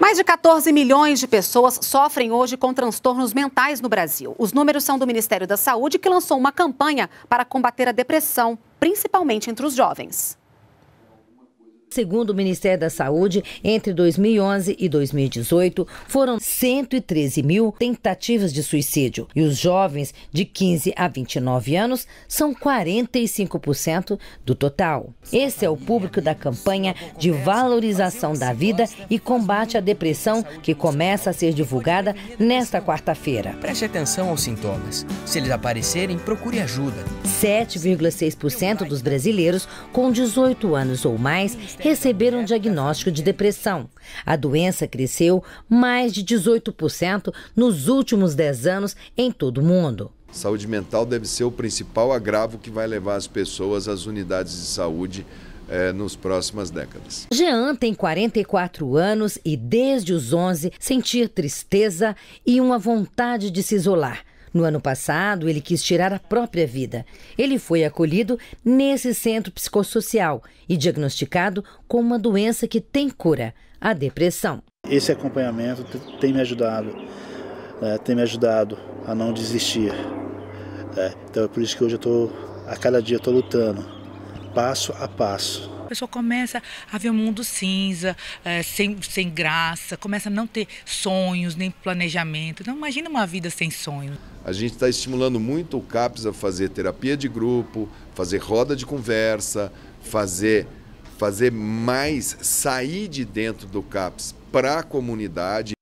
Mais de 14 milhões de pessoas sofrem hoje com transtornos mentais no Brasil. Os números são do Ministério da Saúde, que lançou uma campanha para combater a depressão, principalmente entre os jovens. Segundo o Ministério da Saúde, entre 2011 e 2018, foram 113 mil tentativas de suicídio. E os jovens de 15 a 29 anos são 45% do total. Esse é o público da campanha de valorização da vida e combate à depressão que começa a ser divulgada nesta quarta-feira. Preste atenção aos sintomas. Se eles aparecerem, procure ajuda. 7,6% dos brasileiros com 18 anos ou mais receberam diagnóstico de depressão. A doença cresceu mais de 18% nos últimos 10 anos em todo o mundo. Saúde mental deve ser o principal agravo que vai levar as pessoas às unidades de saúde é, nos próximas décadas. Jean tem 44 anos e, desde os 11, sentia tristeza e uma vontade de se isolar no ano passado, ele quis tirar a própria vida. Ele foi acolhido nesse centro psicossocial e diagnosticado com uma doença que tem cura, a depressão. Esse acompanhamento tem me ajudado, é, tem me ajudado a não desistir. É, então é por isso que hoje eu estou, a cada dia estou lutando, passo a passo. A pessoa começa a ver um mundo cinza, é, sem, sem graça, começa a não ter sonhos, nem planejamento. Então, imagina uma vida sem sonhos. A gente está estimulando muito o CAPS a fazer terapia de grupo, fazer roda de conversa, fazer, fazer mais, sair de dentro do CAPS para a comunidade